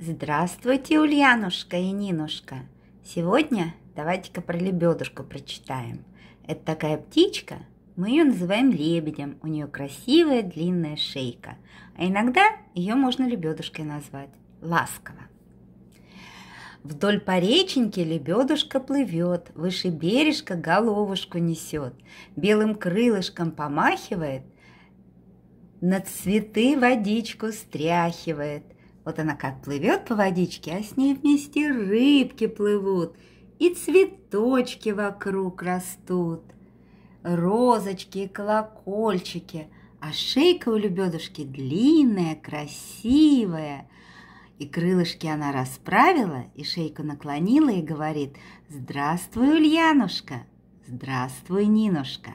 Здравствуйте, Ульянушка и Нинушка! Сегодня давайте-ка про лебедушку прочитаем. Это такая птичка, мы ее называем лебедем, у нее красивая длинная шейка, а иногда ее можно лебедушкой назвать, ласково. Вдоль по реченьке лебедушка плывет, выше бережка головушку несет, белым крылышком помахивает, над цветы водичку стряхивает – вот она как плывет по водичке, а с ней вместе рыбки плывут, и цветочки вокруг растут, розочки и колокольчики, а шейка у лебедушки длинная, красивая. И крылышки она расправила, и шейку наклонила и говорит «Здравствуй, Ульянушка! Здравствуй, Нинушка!»